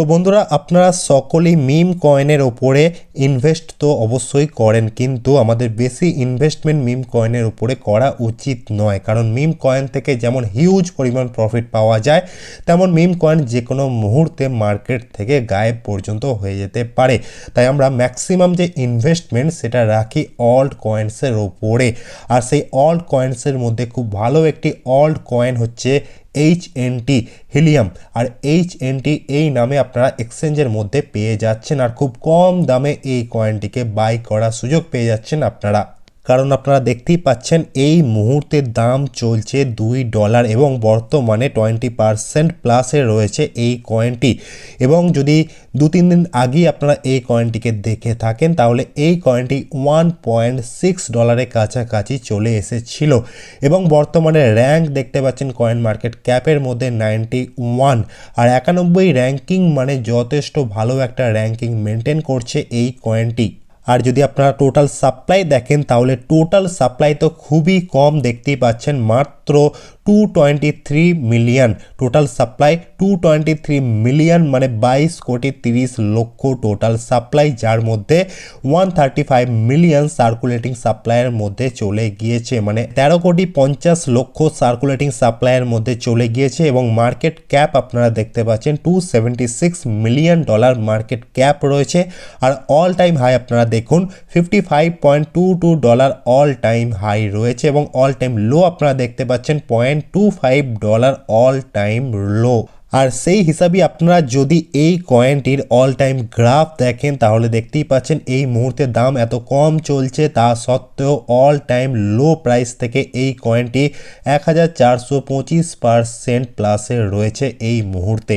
তো বন্ধুরা আপনারা সকলেই মিম কয়েনের ওপরে ইনভেস্ট তো অবশ্যই করেন কিন্তু আমাদের বেশি ইনভেস্টমেন্ট মিম কয়েনের উপরে করা উচিত নয় কারণ মিম কয়েন থেকে যেমন হিউজ পরিমাণ প্রফিট পাওয়া যায় তেমন মিম কয়েন যে কোনো মুহূর্তে মার্কেট থেকে গায়েব পর্যন্ত হয়ে যেতে পারে তাই আমরা ম্যাক্সিমাম যে ইনভেস্টমেন্ট সেটা রাখি অল্ড কয়েন্সের ওপরে আর সেই অল্ড কয়েন্সের মধ্যে খুব ভালো একটি অল্ড কয়েন হচ্ছে এইচ এনটি হিলিয়াম আর এইচ এনটি এই নামে আপনারা এক্সচেঞ্জের মধ্যে পেয়ে যাচ্ছেন আর খুব কম দামে এই কয়েনটিকে বাই করার সুযোগ পেয়ে যাচ্ছেন আপনারা কারণ আপনারা দেখতেই পাচ্ছেন এই মুহূর্তের দাম চলছে দুই ডলার এবং বর্তমানে টোয়েন্টি পারসেন্ট প্লাসে রয়েছে এই কয়েনটি এবং যদি দু তিন দিন আগেই আপনারা এই কয়েনটিকে দেখে থাকেন তাহলে এই কয়েনটি ওয়ান পয়েন্ট সিক্স ডলারের কাছাকাছি চলে এসেছিল এবং বর্তমানে র্যাঙ্ক দেখতে পাচ্ছেন কয়েন মার্কেট ক্যাপের মধ্যে নাইনটি ওয়ান আর একানব্বই র্যাঙ্কিং মানে যথেষ্ট ভালো একটা র্যাঙ্কিং মেনটেন করছে এই কয়েনটি আর যদি আপনারা টোটাল সাপ্লাই দেখেন তাহলে টোটাল সাপ্লাই তো খুবই কম দেখতে পাচ্ছেন মার মাত্র two twenty three million total supply two twenty three million মানে বাইশ কোটি তিরিশ লক্ষ টোটাল সাপ্লাই যার মধ্যে one thirty five million circulating সাপ্লাইয়ের মধ্যে চলে গিয়েছে মানে তেরো কোটি পঞ্চাশ লক্ষ সার্কুলেটিং সাপ্লাইয়ের মধ্যে চলে গিয়েছে এবং মার্কেট ক্যাপ আপনারা দেখতে পাচ্ছেন two seventy six million dollar market cap রয়েছে আর অল টাইম হাই আপনারা দেখুন fifty five point two two dollar all time high রয়েছে এবং অল টাইম লো আপনারা দেখতে পাচ্ছেন পাচ্ছেন point two five dollar all time low আর সেই হিসাবে আপনারা যদি এই কয়েনটির অল টাইম গ্রাফ দেখেন তাহলে দেখতেই পাচ্ছেন এই মুহূর্তে দাম এত কম চলছে তা সত্ত্বেও অল টাইম লো প্রাইস থেকে এই কয়েনটি এক হাজার চারশো পঁচিশ পারসেন্ট প্লাসে রয়েছে এই মুহূর্তে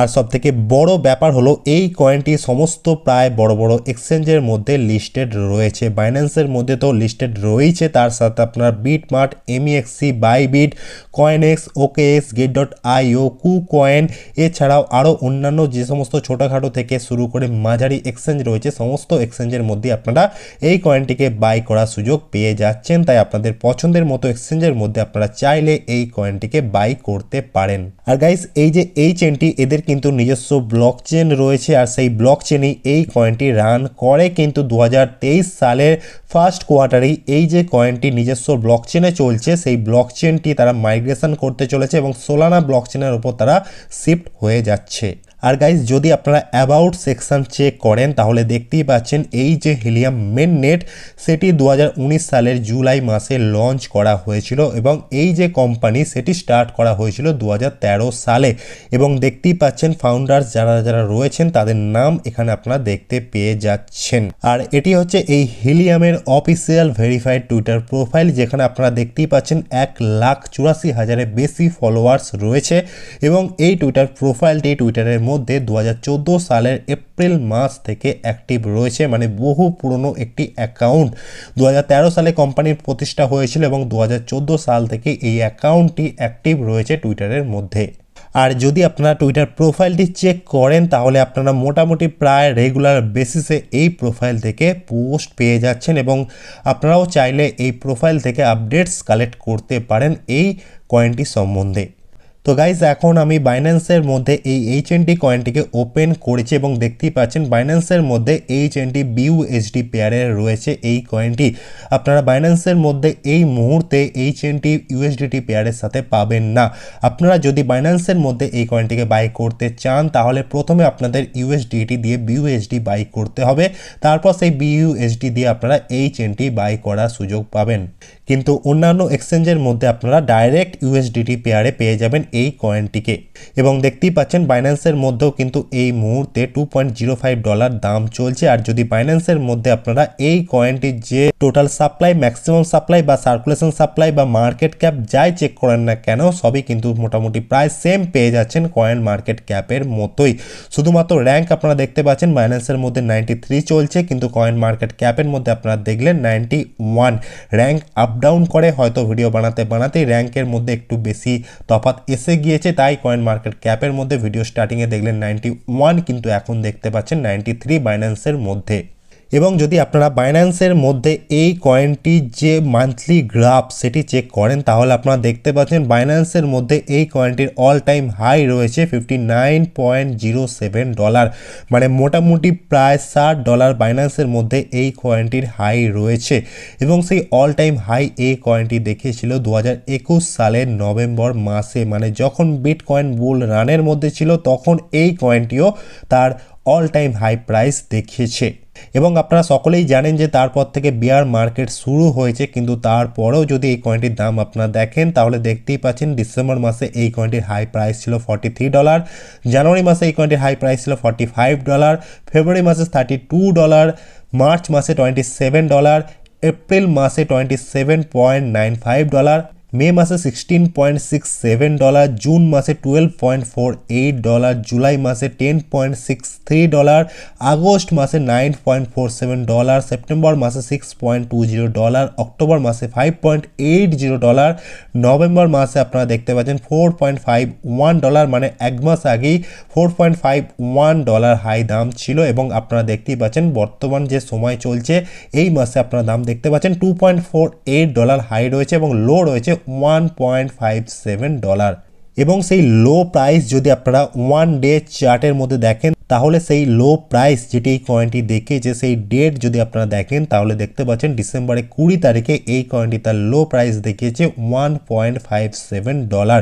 আর সবথেকে বড় ব্যাপার হলো এই কয়েনটি সমস্ত প্রায় বড় বড় এক্সচেঞ্জের মধ্যে লিস্টেড রয়েছে বাইন্যান্সের মধ্যে তো লিস্টেড রয়েছে তার সাথে আপনার BitMart MEXC Bybit CoinEx OKX Gate dot IO KuCoin এছাড়াও আরও অন্যান্য যে সমস্ত ছোটোখাটো থেকে শুরু করে মাঝারি এক্সচেঞ্জ রয়েছে সমস্ত এক্সচেঞ্জের মধ্যে আপনারা এই কয়েনটিকে বাই করার সুযোগ পেয়ে যাচ্ছেন তাই আপনাদের পছন্দের মতো এক্সচেঞ্জের মধ্যে আপনারা চাইলে এই কয়েনটিকে বাই করতে পারেন আর গাইস এই যে এই চেনটি এদের কয়েনের কিন্তু নিজস্ব ব্লক চেন রয়েছে আর সেই ব্লক চেনই এই কয়েনটি রান করে কিন্তু দু সালের ফার্স্ট কোয়ার্টারেই এই যে কয়েনটি নিজস্ব ব্লক চেনে চলছে সেই ব্লক চেনটি তারা মাইগ্রেশন করতে চলেছে এবং সোলানা ব্লক চেনের ওপর তারা শিফট হয়ে যাচ্ছে আর গাইজ যদি আপনারা অ্যাবাউট সেকশান চেক করেন তাহলে দেখতেই পাচ্ছেন এই যে হিলিয়াম মেন নেট সেটি দু সালের জুলাই মাসে লঞ্চ করা হয়েছিল এবং এই যে কোম্পানি সেটি স্টার্ট করা হয়েছিল দু সালে এবং দেখতেই পাচ্ছেন ফাউন্ডার্স যারা যারা রয়েছেন তাদের নাম এখানে আপনারা দেখতে পেয়ে যাচ্ছেন আর এটি হচ্ছে এই হিলিয়ামের অফিসিয়াল ভেরিফাইড টুইটার প্রোফাইল যেখানে আপনারা দেখতেই পাচ্ছেন এক লাখ চুরাশি হাজারের বেশি ফলোয়ার্স রয়েছে এবং এই টুইটার প্রোফাইলটি টুইটারের মধ্যে দু সালের এপ্রিল মাস থেকে অ্যাক্টিভ রয়েছে মানে বহু পুরনো একটি অ্যাকাউন্ট দু সালে কোম্পানির প্রতিষ্ঠা হয়েছিল এবং দু সাল থেকে এই অ্যাকাউন্টটি অ্যাক্টিভ রয়েছে টুইটারের মধ্যে আর যদি আপনারা টুইটার প্রোফাইলটি চেক করেন তাহলে আপনারা মোটামুটি প্রায় রেগুলার বেসিসে এই প্রোফাইল থেকে পোস্ট পেয়ে যাচ্ছেন এবং আপনারাও চাইলে এই প্রোফাইল থেকে আপডেটস কালেক্ট করতে পারেন এই কয়েনটি সম্বন্ধে তো গাইজ এখন আমি বাইন্যান্সের মধ্যে এই এইচ এনটি কয়েনটিকে ওপেন করেছি এবং দেখতেই পাচ্ছেন বাইন্যান্সের মধ্যে এইচ এনটি বিউএসডি পেয়ারে রয়েছে এই কয়েনটি আপনারা বাইন্যান্সের মধ্যে এই মুহূর্তে এইচ এনটি ইউএসডিটি পেয়ারের সাথে পাবেন না আপনারা যদি বাইন্যান্সের মধ্যে এই কয়েনটিকে বাই করতে চান তাহলে প্রথমে আপনাদের ইউএসডিটি দিয়ে বিউএসডি বাই করতে হবে তারপর সেই বিইউএসডি দিয়ে আপনারা এইচ এনটি বাই করার সুযোগ পাবেন কিন্তু অন্যান্য এক্সচেঞ্জের মধ্যে আপনারা ডাইরেক্ট ইউএসডিটি পেয়ারে পেয়ে যাবেন এই কয়েনটিকে এবং দেখতেই পাচ্ছেন বাইন্যান্সের মধ্যেও কিন্তু এই মুহূর্তে two point zero five dollar দাম চলছে আর যদি বাইন্যান্সের মধ্যে আপনারা এই কয়েনটির যে টোটাল সাপ্লাই ম্যাক্সিমাম সাপ্লাই বা সার্কুলেশন সাপ্লাই বা মার্কেট ক্যাপ যাই চেক করেন না কেন সবই কিন্তু মোটামুটি প্রায় সেম পেয়ে যাচ্ছেন কয়েন মার্কেট ক্যাপের মতোই শুধুমাত্র র্যাঙ্ক আপনারা দেখতে পাচ্ছেন বাইন্যান্সের মধ্যে নাইনটি থ্রি চলছে কিন্তু কয়েন মার্কেট ক্যাপের মধ্যে আপনারা দেখলেন ninety one rank up down করে হয়তো ভিডিও বানাতে বানাতেই র্যাঙ্কের মধ্যে একটু বেশি তফাত এসে গিয়েছে তাই কয়েন মার্কেট ক্যাপের মধ্যে ভিডিও স্টার্টিংয়ে দেখলেন নাইনটি ওয়ান কিন্তু এখন দেখতে পাচ্ছেন নাইনটি থ্রি বাইন্যান্সের মধ্যে এবং যদি আপনারা বাইন্যান্সের মধ্যে এই কয়েনটির যে মান্থলি গ্রাফ সেটি চেক করেন তাহলে আপনারা দেখতে পাচ্ছেন বাইন্যান্সের মধ্যে এই কয়েনটির অল টাইম হাই রয়েছে fifty nine point zero seven dollar মানে মোটামুটি প্রায় ষাট ডলার বাইন্যান্সের মধ্যে এই কয়েনটির হাই রয়েছে এবং সেই অল টাইম হাই এই কয়েনটি দেখেছিল দু সালের নভেম্বর মাসে মানে যখন বিট কয়েন বুল রানের মধ্যে ছিল তখন এই কয়েনটিও তার অল টাইম হাই প্রাইস দেখিয়েছে এবং আপনারা সকলেই জানেন যে তারপর থেকে বিয়ার মার্কেট শুরু হয়েছে কিন্তু তারপরেও যদি এই কয়েনটির দাম আপনারা দেখেন তাহলে দেখতেই পাচ্ছেন ডিসেম্বর মাসে এই কয়েনটির হাই প্রাইস ছিল ফর্টি থ্রি ডলার জানুয়ারি মাসে এই কয়েনটির হাই প্রাইস ছিল ফর্টি ফাইভ ডলার ফেব্রুয়ারি মাসে থার্টি টু ডলার মার্চ মাসে টোয়েন্টি সেভেন ডলার এপ্রিল মাসে twenty seven point nine five dollar May মাসে sixteen point six seven dollar June মাসে twelve point four eight dollar July মাসে ten point six three dollar August মাসে nine point four seven dollar September মাসে six point two zero dollar October মাসে five point eight zero dollar November মাসে আপনারা দেখতে পাচ্ছেন four point five one dollar মানে এক মাস আগেই four point five one dollar high দাম ছিল এবং আপনারা দেখতেই পাচ্ছেন বর্তমান যে সময় চলছে এই মাসে আপনারা দাম দেখতে পাচ্ছেন two point four eight dollar high রয়েছে এবং লো রয়েছে one point five seven dollar এবং সেই লো প্রাইস যদি আপনারা ওয়ান ডে চার্টের মধ্যে দেখেন তাহলে সেই লো প্রাইস যেটি এই কয়েনটি দেখেছে সেই ডেট যদি আপনারা দেখেন তাহলে দেখতে পাচ্ছেন ডিসেম্বরের কুড়ি তারিখে এই কয়েনটি তার লো প্রাইস দেখিয়েছে one point five seven dollar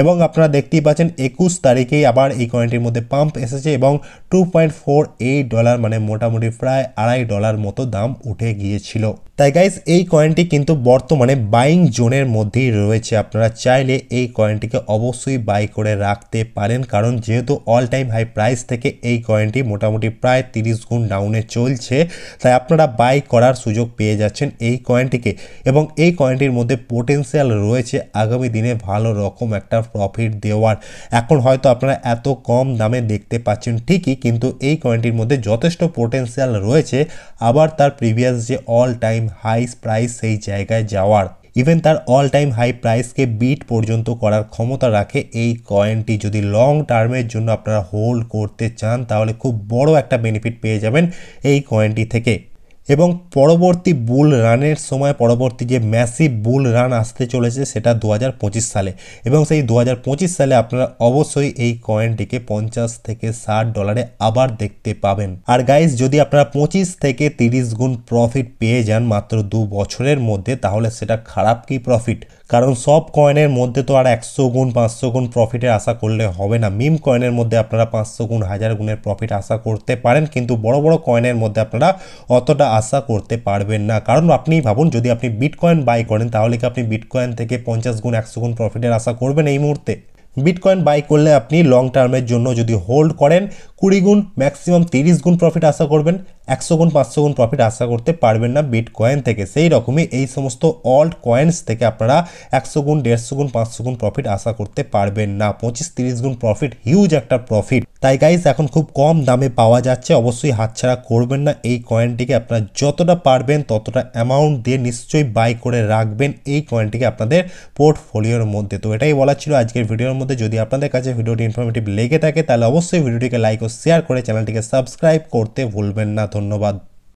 এবং আপনারা দেখতেই পাচ্ছেন একুশ তারিখেই আবার এই কয়েনটির মধ্যে পাম্প এসেছে এবং two point four eight dollar মানে মোটামুটি প্রায় আড়াই ডলার মতো দাম উঠে গিয়েছিল তাই গাইজ এই কয়েনটি কিন্তু বর্তমানে বাইং জোনের মধ্যেই রয়েছে আপনারা চাইলে এই কয়েনটিকে অবশ্যই বাই করে রাখতে পারেন কারণ যেহেতু অল টাইম হাই প্রাইস থেকে এই কয়েনটি মোটামুটি প্রায় তিরিশ গুণ ডাউনে চলছে তাই আপনারা বাই করার সুযোগ পেয়ে যাচ্ছেন এই কয়েনটিকে এবং এই কয়েনটির মধ্যে পোটেন্সিয়াল রয়েছে আগামী দিনে ভালো রকম একটা প্রফিট দেওয়ার এখন হয়তো আপনারা এত কম দামে দেখতে পাচ্ছেন ঠিকই কিন্তু এই কয়েনটির মধ্যে যথেষ্ট পোটেন্সিয়াল রয়েছে আবার তার প্রিভিয়াস যে অল টাইম হাই প্রাইস সেই জায়গায় যাওয়ার ইভেন তার অল টাইম হাই প্রাইসকে বিট পর্যন্ত করার ক্ষমতা রাখে এই কয়েনটি যদি লং টার্মের জন্য আপনারা হোল্ড করতে চান তাহলে খুব বড় একটা বেনিফিট পেয়ে যাবেন এই কয়েনটি থেকে এবং পরবর্তী বুল রানের সময় পরবর্তী যে ম্যাসিভ বুল রান আসতে চলেছে সেটা দু সালে এবং সেই দু সালে আপনারা অবশ্যই এই কয়েনটিকে পঞ্চাশ থেকে ষাট ডলারে আবার দেখতে পাবেন আর গাইজ যদি আপনারা পঁচিশ থেকে তিরিশ গুণ প্রফিট পেয়ে যান মাত্র দু বছরের মধ্যে তাহলে সেটা খারাপ কি প্রফিট কারণ সব কয়েনের মধ্যে তো আর একশো গুণ পাঁচশো গুণ প্রফিটের আশা করলে হবে না মিম কয়েনের মধ্যে আপনারা পাঁচশো গুণ হাজার গুণের প্রফিট আশা করতে পারেন কিন্তু বড় বড় কয়েনের মধ্যে আপনারা অতটা আশা করতে পারবেন না কারণ আপনি ভাবুন যদি আপনি বিটকয়েন বাই করেন তাহলে কি আপনি বিটকয়েন থেকে পঞ্চাশ গুণ একশো গুণ প্রফিটের আশা করবেন এই মুহূর্তে বিটকয়েন বাই করলে আপনি লং টার্মের জন্য যদি হোল্ড করেন কুড়ি গুণ ম্যাক্সিমাম তিরিশ গুণ প্রফিট আশা করবেন একশো গুণ পাঁচশো গুণ প্রফিট আশা করতে পারবেন না বিট কয়েন থেকে সেই রকমই এই সমস্ত অল্ড কয়েন্স থেকে আপনারা একশো গুণ দেড়শো গুণ পাঁচশো গুণ প্রফিট আশা করতে পারবেন না পঁচিশ তিরিশ গুণ প্রফিট হিউজ একটা প্রফিট তাই গাইস এখন খুব কম দামে পাওয়া যাচ্ছে অবশ্যই হাতছাড়া করবেন না এই কয়েনটিকে আপনারা যতটা পারবেন ততটা অ্যামাউন্ট দিয়ে নিশ্চয়ই বাই করে রাখবেন এই কয়েনটিকে আপনাদের পোর্টফোলিওর মধ্যে তো এটাই বলা ছিল আজকের ভিডিওর মধ্যে যদি আপনাদের কাছে ভিডিওটি ইনফরমেটিভ লেগে থাকে তাহলে অবশ্যই ভিডিওটিকে লাইক ও শেয়ার করে চ্যানেলটিকে সাবস্ক্রাইব করতে ভুলবেন না ধন্যবাদ